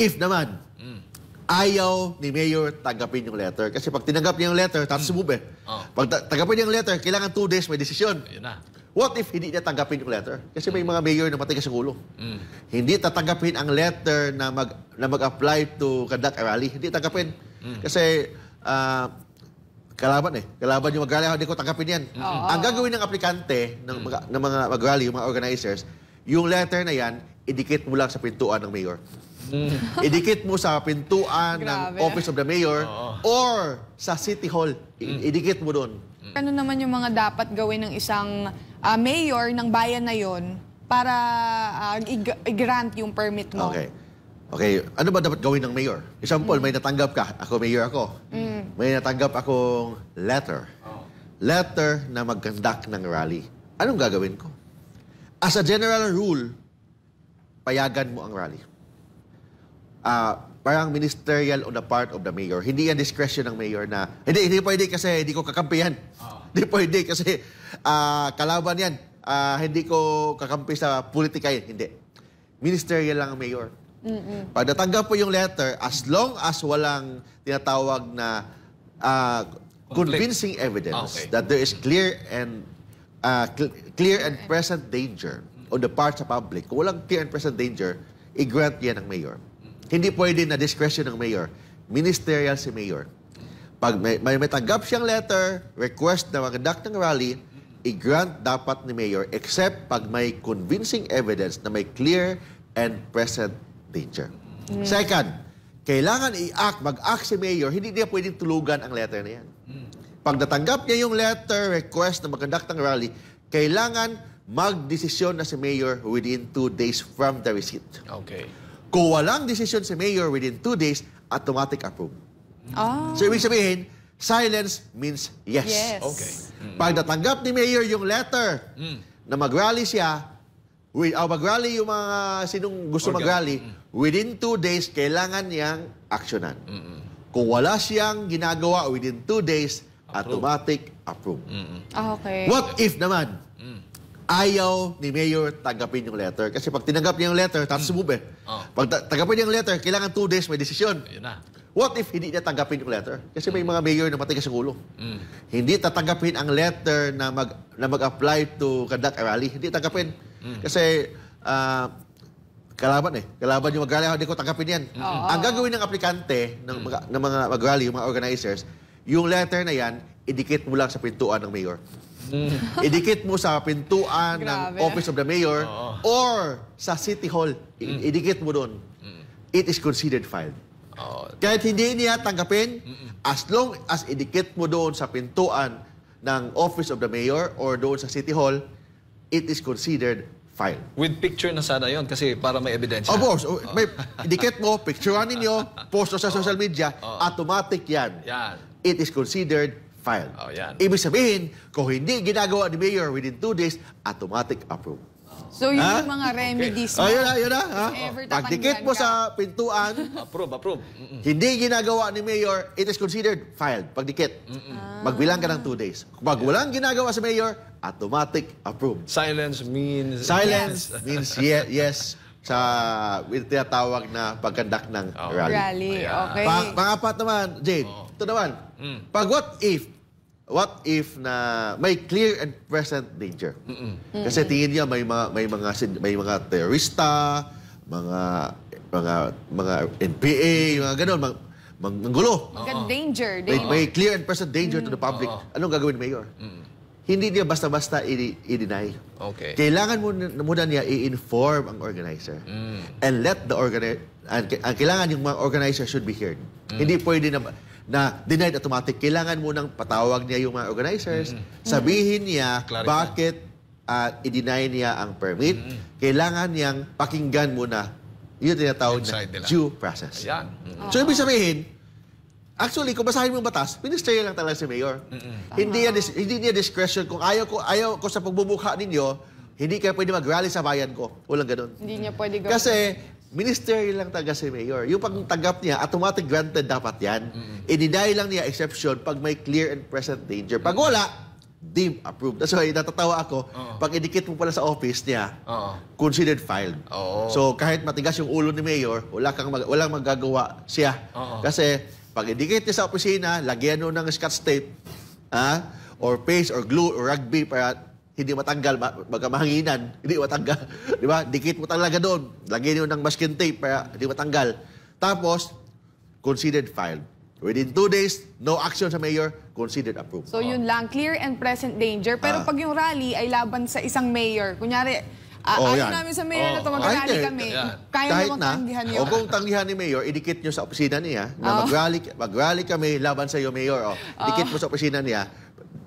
If naman, mm. ayaw ni Mayor tanggapin yung letter. Kasi pag tinanggap niya yung letter, tapos mm. move eh. Oh. Pag ta tanggapin niya yung letter, kailangan two days may desisyon. Yun na. What if hindi niya tanggapin yung letter? Kasi may mm. mga mayor na matigas sa ulo. Mm. Hindi tatanggapin ang letter na mag na mag-apply to conduct a rally. Hindi tanggapin. Mm. Kasi uh, kalaban eh. Kalaban yung mag-rally. Hindi ko tanggapin yan. Mm. Oh. Ang gagawin ng aplikante, ng, mm. mga, ng mga mag-rally, yung mga organizers, yung letter na yan, idikit mo lang sa pintuan ng mayor. Mm. Idikit mo sa pintuan ng Office of the Mayor or sa City Hall. I- mm. Idikit mo doon. Mm. Ano naman yung mga dapat gawin ng isang ah, mayor ng bayan na yon para ah, i-grant yung permit mo? Okay. Okay, ano ba dapat gawin ng mayor? Example, mm. may natanggap ka. Ako, mayor ako. May natanggap akong letter. Oh. Letter na mag-conduct ng rally. Anong gagawin ko? As a general rule, payagan mo ang rally uh, parang ministerial on the part of the mayor. Hindi yan discretion ng mayor na, hindi, hindi pwede kasi hindi ko kakampi yan. Ah. Hindi pwede kasi uh, kalaban yan. Uh, hindi ko kakampi sa politika yan. Hindi. Ministerial lang ang mayor. Mm-mm. Pag natanggap po yung letter, as long as walang tinatawag na uh, convincing evidence okay. that there is clear and uh, cl clear and present danger on the part sa public, kung walang clear and present danger, i-grant yan ng mayor. Hindi pwede na discretion ng mayor. Ministerial si mayor. Pag may, may matanggap siyang letter, request na mag-conduct ng rally, i-grant dapat ni mayor except pag may convincing evidence na may clear and present danger. Mm. Second, kailangan i-act, mag-act si mayor, hindi niya pwedeng tulugan ang letter na yan. Pag natanggap niya yung letter, request na mag-conduct ng rally, kailangan magdesisyon na si mayor within two days from the receipt. Okay. Kung walang decision si mayor within two days, automatic approve. Ah. So, ibig sabihin, silence means yes. Yes. Okay. Mm. Pag natanggap ni mayor yung letter mm. na mag-rally siya, we, uh, ah, mag yung mga sinong gusto mag mm. within two days, kailangan niyang aksyonan. Mm -mm. Kung wala siyang ginagawa within two days, approve. automatic approve. Mm -mm. Ah, okay. What if naman, mm ayaw ni Mayor tanggapin yung letter. Kasi pag tinanggap niya yung letter, tapos hmm. move eh. Oh. Pag ta tanggapin niya yung letter, kailangan two days may desisyon. Yun na. What if hindi niya tanggapin yung letter? Kasi may hmm. mga mayor na matigas sa ulo. Mm. Hindi tatanggapin ang letter na mag na mag-apply to conduct a rally. Hindi tanggapin. Mm. Kasi uh, kalaban eh. Kalaban yung mag-rally. Hindi ko tanggapin yan. Mm. Oh. Ang gagawin ng aplikante, ng, mm. mga, ng mga mag-rally, yung mga organizers, yung letter na yan, idikit mo lang sa pintuan ng mayor. Mm. Idikit mo sa pintuan Grabe. ng Office of the Mayor Oo. or sa City Hall. Mm. Idikit mo doon. Mm. It is considered filed. Oo. Kahit hindi niya tanggapin, Mm-mm. as long as idikit mo doon sa pintuan ng Office of the Mayor or doon sa City Hall, it is considered filed. With picture na sana yon kasi para may evidence. Of course, o- may idikit mo, picturean ninyo, post mo sa social media, automatic yan. Yan. It is considered filed. Oh, yan. Ibig sabihin, kung hindi ginagawa ni Mayor within two days, automatic approve. So yun yung mga remedies. Okay. Oh, yun na, yun na. Pagdikit mo ka. sa pintuan, approve, approve. Mm-mm. Hindi ginagawa ni Mayor, it is considered filed, pagdikit. Mm-mm. Magbilang ka ng two days. Pag walang ginagawa sa Mayor, automatic approved. Silence means... Silence yes. means ye- yes sa tinatawag na pagkandak ng oh. rally. rally. Okay. Pa- pangapat naman, Jade. Oh. Ito naman. Mm. Pag what if, what if na may clear and present danger? Mm-mm. Kasi tingin niya may mga may mga may mga terorista, mga mga mga NPA, mga ganun, mang, manggulo. Mga danger, danger. may clear and present danger to the mm. public. Oo. Anong gagawin ni Mayor? Mm. Hindi niya basta-basta i- deny Okay. Kailangan muna, muna niya i-inform ang organizer. Mm. And let the organizer... And, ang kailangan yung mga organizer should be heard. Mm. Hindi pwede na na denied automatic, kailangan munang patawag niya yung mga organizers, mm-hmm. sabihin niya Clarify. bakit uh, i-deny niya ang permit, mm-hmm. kailangan niyang pakinggan muna yun tinatawag na nila. due process. Ayan. Mm-hmm. So, ibig sabihin, actually, kung basahin mo yung batas, ministerial lang talaga si Mayor. Mm-hmm. Hindi, yan, hindi niya discretion. Kung ayaw ko, ayaw ko sa pagbubuka ninyo, hindi kayo pwede mag sa bayan ko. Walang ganun. Hindi niya pwede gawin. Kasi ministerial lang taga si mayor. Yung pag tanggap niya, automatic granted dapat yan. Mm-hmm. Ininay lang niya exception pag may clear and present danger. Pag wala, deem approved. That's why natatawa ako, Uh-oh. pag idikit mo pala sa office niya, Uh-oh. considered filed. Uh-oh. So kahit matigas yung ulo ni mayor, wala kang mag- walang magagawa siya. Uh-oh. Kasi pag idikit niya sa opisina, lagyan mo ng scotch tape, ah, or paste or glue or rugby para hindi matanggal, baga mahanginan, hindi matanggal. Di ba? Dikit mo talaga doon. Lagyan nyo ng masking tape para hindi matanggal. Tapos, considered filed. Within two days, no action sa mayor, considered approved. So yun lang, clear and present danger. Pero uh, pag yung rally ay laban sa isang mayor, kunyari, uh, oh, ayaw namin sa mayor oh, na ito, mag-rally kami, yan. kaya Kahit namang na, tanggihan yun. O kung tanggihan ni mayor, idikit nyo sa opisina niya na oh. mag-rally mag kami laban sa iyo, mayor. Oh. Dikit oh. mo sa opisina niya,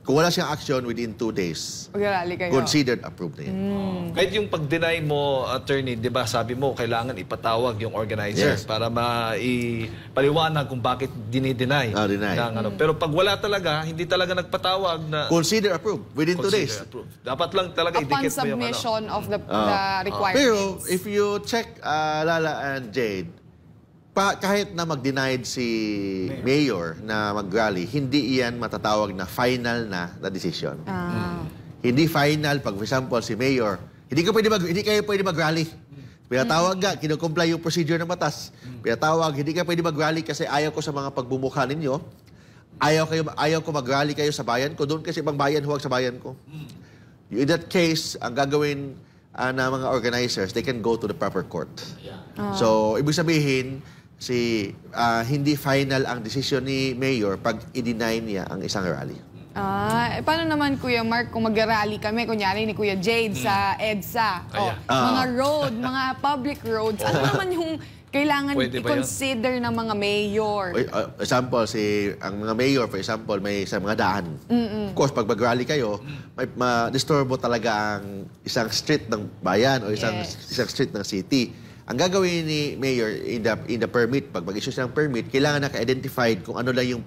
kung wala siyang action within two days, Rally kayo. considered approved na yan. Mm. Oh. Kahit yung pag-deny mo, attorney, di ba sabi mo, kailangan ipatawag yung organizer Yes. para maipaliwanag kung bakit dinideny. Ah, deny. ng ano. Mm. Pero pag wala talaga, hindi talaga nagpatawag na Considered approved within two days. approved. Dapat lang talaga i idikit mo yung ano. submission of the, the ah. Ah. Pero if you check uh, Lala and Jade, pa, kahit na mag-denied si mayor. mayor na mag-rally, hindi iyan matatawag na final na na decision. Ah. Mm. Hindi final, pag for example, si mayor, hindi, ka pwede mag, hindi kayo pwede mag-rally. Pinatawag ka, kinukomply yung procedure ng batas. Pinatawag, hindi ka pwede mag-rally kasi ayaw ko sa mga pagbumukha ninyo. Ayaw, kayo, ayaw ko mag-rally kayo sa bayan ko. Doon kasi ibang bayan, huwag sa bayan ko. Mm. In that case, ang gagawin ah, ng mga organizers, they can go to the proper court. Ah. So, ibig sabihin, si uh, hindi final ang desisyon ni Mayor pag i-deny niya ang isang rally. Ah, eh, paano naman Kuya Mark kung mag-rally kami, kunyari ni Kuya Jade hmm. sa EDSA, oh, uh. mga road, mga public roads, ano oh. naman yung kailangan i-consider ng mga mayor. For ah, example, si, ang mga mayor, for example, may sa mga daan. Mm -mm. Of course, pag mag-rally kayo, mm. may ma-disturbo talaga ang isang street ng bayan o isang, yes. isang street ng city. Ang gagawin ni Mayor in the, in the permit, pag mag-issue ng permit, kailangan naka-identified kung ano lang yung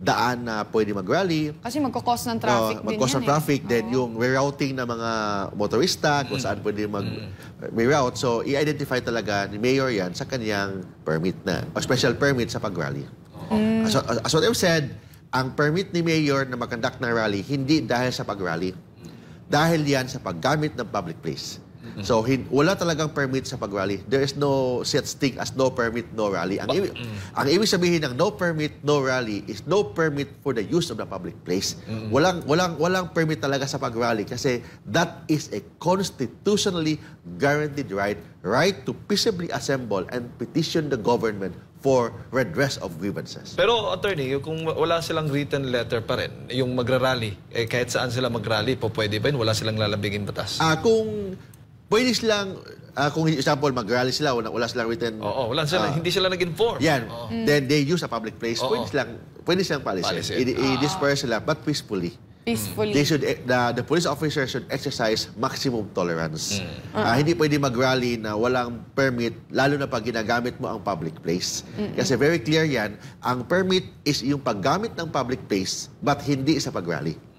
daan na pwede mag-rally. Kasi magkakos ng traffic no, oh, din yan. ng eh. traffic. Eh. Then oh. yung rerouting ng mga motorista, kung saan pwede mag-reroute. Mm. So, i-identify talaga ni Mayor yan sa kanyang permit na, o special permit sa pag-rally. Mm. As, as what I've said, ang permit ni Mayor na mag-conduct ng rally, hindi dahil sa pag-rally. Dahil yan sa paggamit ng public place. So, hin- wala talagang permit sa pag-rally. There is no set thing as no permit, no rally. Ang, ibig, ang ibig sabihin ng no permit, no rally is no permit for the use of the public place. Walang, walang, walang permit talaga sa pag-rally kasi that is a constitutionally guaranteed right, right to peaceably assemble and petition the government for redress of grievances. Pero attorney, kung wala silang written letter pa rin, yung magrarally, eh, kahit saan sila magrally, po pwede ba yun? Wala silang lalabigin batas? Ah, uh, kung pwede silang, ah, kung example, mag-rally sila, wala, wala silang written... Oo, wala sila, ah. hindi sila nag-inform. Yan. Oo. Then they use a public place. Oo. Pwede silang, pwede silang paalisin. I- ah. disperse sila, but peacefully. Peacefully. They should, eh, the, the police officer should exercise maximum tolerance. Hmm. Ah, hindi pwede mag-rally na walang permit, lalo na pag ginagamit mo ang public place. Kasi very clear yan, ang permit is yung paggamit ng public place, but hindi sa pag-rally.